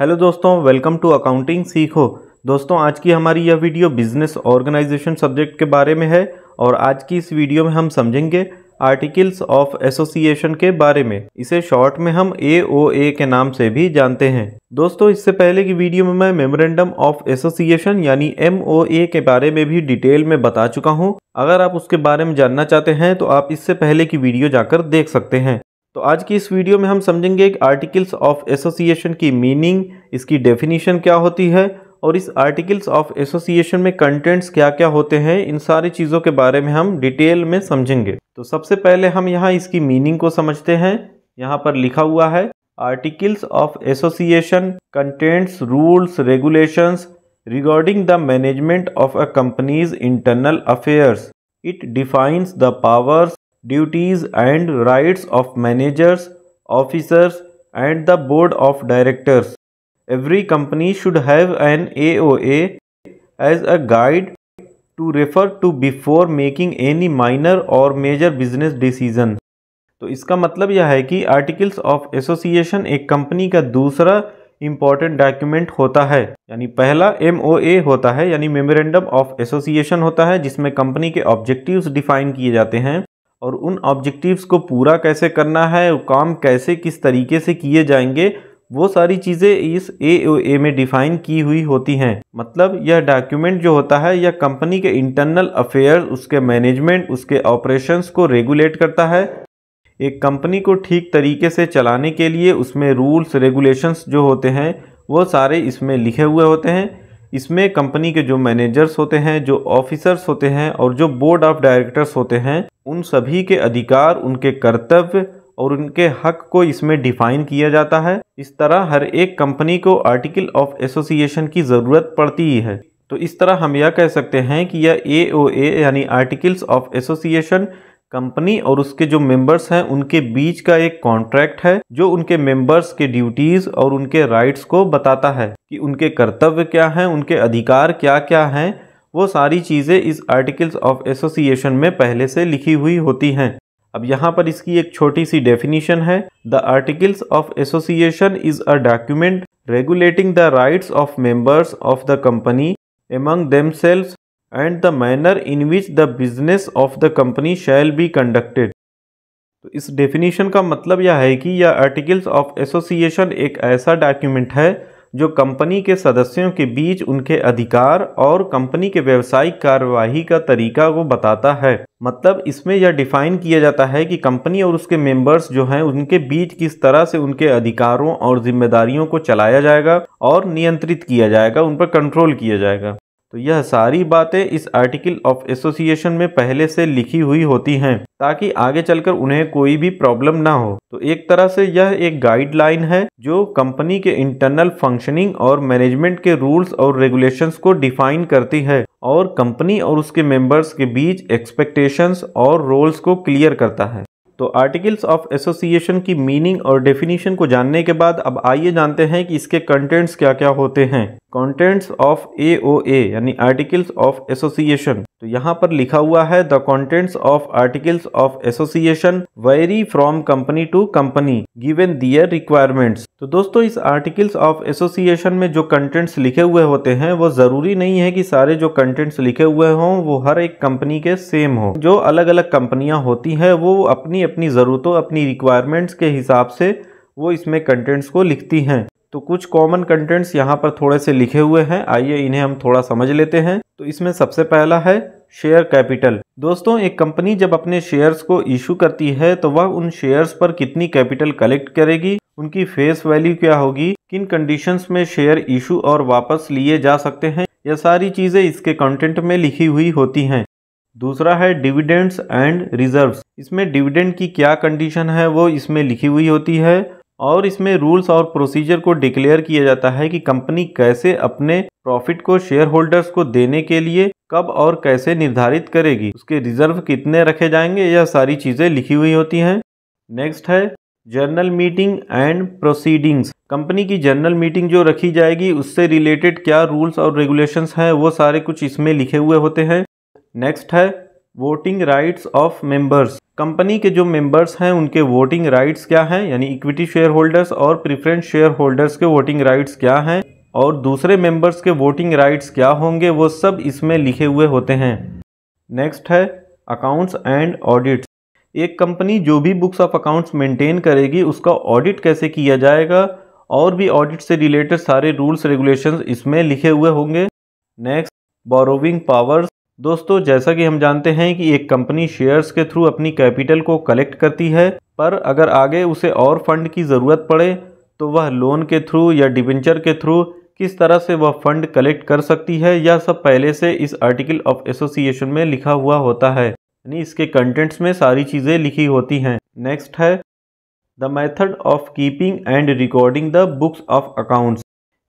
Hello दोस्तों welcome to accounting सीखो दोस्तों आज की हमारी यह वीडियो बिजनेस ऑर्गेनाइजेशन सब्जेक्ट के बारे में है और आज की इस वीडियो में हम समझेंगे आर्टिकल्स ऑफ एसोसिएशन के बारे में इसे शॉर्ट में हम ए ओ ए के नाम से भी जानते हैं दोस्तों इससे पहले की वीडियो में मैं मेमोरेंडम ऑफ एसोसिएशन यानी एम ओ ए के बारे में भी डिटेल में बता चुका हूँ अगर आप उसके बारे में जानना चाहते हैं तो आप इससे पहले की वीडियो जाकर देख सकते हैं तो आज की इस वीडियो में हम समझेंगे कि आर्टिकल्स ऑफ एसोसिएशन की मीनिंग इसकी डेफिनेशन क्या होती है और इस आर्टिकल्स ऑफ एसोसिएशन में कंटेंट्स क्या क्या होते हैं इन सारी चीज़ों के बारे में हम डिटेल में समझेंगे तो सबसे पहले हम यहाँ इसकी मीनिंग को समझते हैं यहाँ पर लिखा हुआ है articles of association contents rules regulations regarding the management of a companies internal affairs it defines the powers duties and rights of managers officers and the board of directors. Every company should have an AOA as a guide to refer to before making any minor or major business decision. तो इसका मतलब यह है कि articles of association एक company का दूसरा important document होता है यानी पहला एम होता है यानी मेमोरेंडम ऑफ एसोसिएशन होता है जिसमें कंपनी के ऑब्जेक्टिव्स डिफाइन किए जाते हैं और उन ऑब्जेक्टिव्स को पूरा कैसे करना है काम कैसे किस तरीके से किए जाएंगे वो सारी चीज़ें इस ए में डिफाइन की हुई होती हैं मतलब यह डॉक्यूमेंट जो होता है यह कंपनी के इंटरनल अफेयर्स उसके मैनेजमेंट उसके ऑपरेशंस को रेगुलेट करता है एक कंपनी को ठीक तरीके से चलाने के लिए उसमें रूल्स रेगुलेशंस जो होते हैं वो सारे इसमें लिखे हुए होते हैं इसमें कंपनी के जो मैनेजर्स होते हैं जो ऑफिसर्स होते हैं और जो बोर्ड ऑफ डायरेक्टर्स होते हैं उन सभी के अधिकार उनके कर्तव्य और उनके हक को इसमें डिफाइन किया जाता है इस तरह हर एक कंपनी को आर्टिकल ऑफ एसोसिएशन की ज़रूरत पड़ती ही है तो इस तरह हम यह कह सकते हैं कि यह ए यानी आर्टिकल्स ऑफ एसोसिएशन कंपनी और उसके जो मेंबर्स हैं उनके बीच का एक कॉन्ट्रैक्ट है जो उनके मेंबर्स के ड्यूटीज और उनके राइट्स को बताता है कि उनके कर्तव्य क्या हैं उनके अधिकार क्या क्या हैं वो सारी चीज़ें इस आर्टिकल्स ऑफ एसोसिएशन में पहले से लिखी हुई होती हैं अब यहाँ पर इसकी एक छोटी सी डेफिनीशन है the articles of association is a document the rights of of of the company among themselves and the manner in which the business of the company shall be conducted तो इस definition का मतलब यह है कि यह articles of association एक ऐसा डॉक्यूमेंट है जो कंपनी के सदस्यों के बीच उनके अधिकार और कंपनी के व्यवसायिक कार्यवाही का तरीका को बताता है मतलब इसमें यह डिफाइन किया जाता है कि कंपनी और उसके मेंबर्स जो हैं उनके बीच किस तरह से उनके अधिकारों और जिम्मेदारियों को चलाया जाएगा और नियंत्रित किया जाएगा उन पर कंट्रोल किया जाएगा तो यह सारी बातें इस आर्टिकल ऑफ एसोसिएशन में पहले से लिखी हुई होती हैं ताकि आगे चलकर उन्हें कोई भी प्रॉब्लम ना हो तो एक तरह से यह एक गाइडलाइन है जो कंपनी के इंटरनल फंक्शनिंग और मैनेजमेंट के रूल्स और रेगुलेशंस को डिफाइन करती है और कंपनी और उसके मेंबर्स के बीच एक्सपेक्टेशंस और रोल्स को क्लियर करता है तो आर्टिकल्स ऑफ एसोसिएशन की मीनिंग और डेफिनेशन को जानने के बाद अब आइए जानते हैं कि इसके कंटेंट्स क्या क्या होते हैं कॉन्टेंट्स ऑफ ए ओ ए यानी आर्टिकल्स ऑफ एसोसिएशन तो यहाँ पर लिखा हुआ है the contents of articles of association vary from company to company given their requirements तो दोस्तों इस आर्टिकल्स ऑफ एसोसिएशन में जो कंटेंट्स लिखे हुए होते हैं वो जरूरी नहीं है कि सारे जो कंटेंट्स लिखे हुए हों वो हर एक कंपनी के सेम हो जो अलग अलग कंपनियां होती हैं वो अपनी अपनी ज़रूरतों अपनी रिक्वायरमेंट्स के हिसाब से वो इसमें कंटेंट्स को लिखती हैं तो कुछ कॉमन कंटेंट्स यहाँ पर थोड़े से लिखे हुए हैं आइए इन्हें हम थोड़ा समझ लेते हैं तो इसमें सबसे पहला है शेयर कैपिटल दोस्तों एक कंपनी जब अपने शेयर्स को इशू करती है तो वह उन शेयर्स पर कितनी कैपिटल कलेक्ट करेगी उनकी फेस वैल्यू क्या होगी किन कंडीशंस में शेयर इशू और वापस लिए जा सकते हैं यह सारी चीज़ें इसके कंटेंट में लिखी हुई होती हैं दूसरा है डिविडेंड्स एंड रिजर्व्स इसमें डिविडेंड की क्या कंडीशन है वो इसमें लिखी हुई होती है और इसमें रूल्स और प्रोसीजर को डिक्लेयर किया जाता है कि कंपनी कैसे अपने प्रॉफिट को शेयर होल्डर्स को देने के लिए कब और कैसे निर्धारित करेगी उसके रिजर्व कितने रखे जाएंगे यह सारी चीज़ें लिखी हुई होती हैं नेक्स्ट है general meeting and proceedings company की जर्नल मीटिंग जो रखी जाएगी उससे रिलेटेड क्या रूल्स और रेगुलेशंस हैं वो सारे कुछ इसमें लिखे हुए होते हैं नेक्स्ट है voting rights of members company के जो मेंबर्स हैं उनके वोटिंग राइट्स क्या हैं यानी इक्विटी शेयर होल्डर्स और प्रिफरेंस शेयर होल्डर्स के वोटिंग राइट्स क्या हैं और दूसरे मेंबर्स के वोटिंग राइट्स क्या होंगे वो सब इसमें लिखे हुए होते हैं नेक्स्ट है अकाउंट्स एंड ऑडिट्स एक कंपनी जो भी बुक्स ऑफ अकाउंट्स मेंटेन करेगी उसका ऑडिट कैसे किया जाएगा और भी ऑडिट से रिलेटेड सारे रूल्स रेगुलेशंस इसमें लिखे हुए होंगे नेक्स्ट बोरोविंग पावर्स दोस्तों जैसा कि हम जानते हैं कि एक कंपनी शेयर्स के थ्रू अपनी कैपिटल को कलेक्ट करती है पर अगर आगे उसे और फंड की ज़रूरत पड़े तो वह लोन के थ्रू या डिबेंचर के थ्रू किस तरह से वह फंड कलेक्ट कर सकती है यह सब पहले से इस आर्टिकल ऑफ एसोसिएशन में लिखा हुआ होता है यानी इसके कंटेंट्स में सारी चीज़ें लिखी होती हैं नेक्स्ट है the method of keeping and recording the books of accounts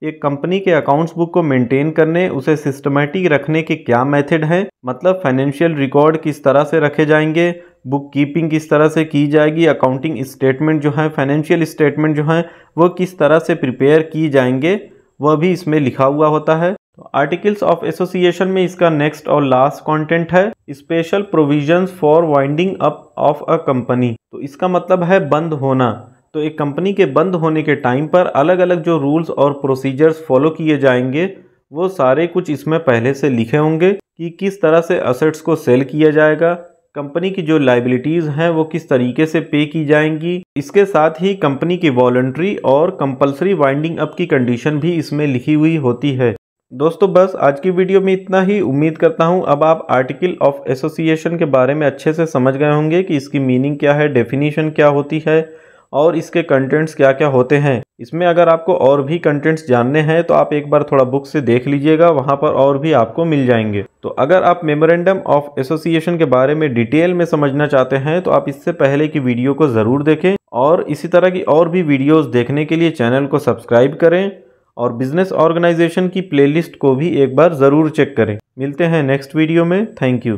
एक कंपनी के अकाउंट्स बुक को मेंटेन करने उसे सिस्टमेटिक रखने के क्या मेथड हैं मतलब फाइनेंशियल रिकॉर्ड किस तरह से रखे जाएंगे बुक कीपिंग किस तरह से की जाएगी अकाउंटिंग स्टेटमेंट जो है फाइनेंशियल स्टेटमेंट जो है वो किस तरह से प्रिपेयर की जाएंगे वह भी इसमें लिखा हुआ होता है आर्टिकल्स ऑफ एसोसिएशन में इसका नेक्स्ट और लास्ट कंटेंट है special provisions for winding up of a company तो इसका मतलब है बंद होना तो एक कंपनी के बंद होने के टाइम पर अलग अलग जो रूल्स और प्रोसीजर्स फॉलो किए जाएंगे वो सारे कुछ इसमें पहले से लिखे होंगे कि किस तरह से असेट्स को सेल किया जाएगा कंपनी की जो लाइबिलिटीज़ हैं वो किस तरीके से पे की जाएंगी इसके साथ ही कंपनी की वॉल्ट्री और कंपलसरी वाइंडिंग अप की कंडीशन भी इसमें लिखी हुई होती है दोस्तों बस आज की वीडियो में इतना ही उम्मीद करता हूं अब आप आर्टिकल ऑफ एसोसिएशन के बारे में अच्छे से समझ गए होंगे कि इसकी मीनिंग क्या है डेफिनेशन क्या होती है और इसके कंटेंट्स क्या क्या होते हैं इसमें अगर आपको और भी कंटेंट्स जानने हैं तो आप एक बार थोड़ा बुक से देख लीजिएगा वहाँ पर और भी आपको मिल जाएंगे तो अगर आप मेमोरेंडम ऑफ एसोसिएशन के बारे में डिटेल में समझना चाहते हैं तो आप इससे पहले की वीडियो को ज़रूर देखें और इसी तरह की और भी वीडियोज देखने के लिए चैनल को सब्सक्राइब करें और बिजनेस ऑर्गेनाइजेशन की प्लेलिस्ट को भी एक बार ज़रूर चेक करें मिलते हैं नेक्स्ट वीडियो में थैंक यू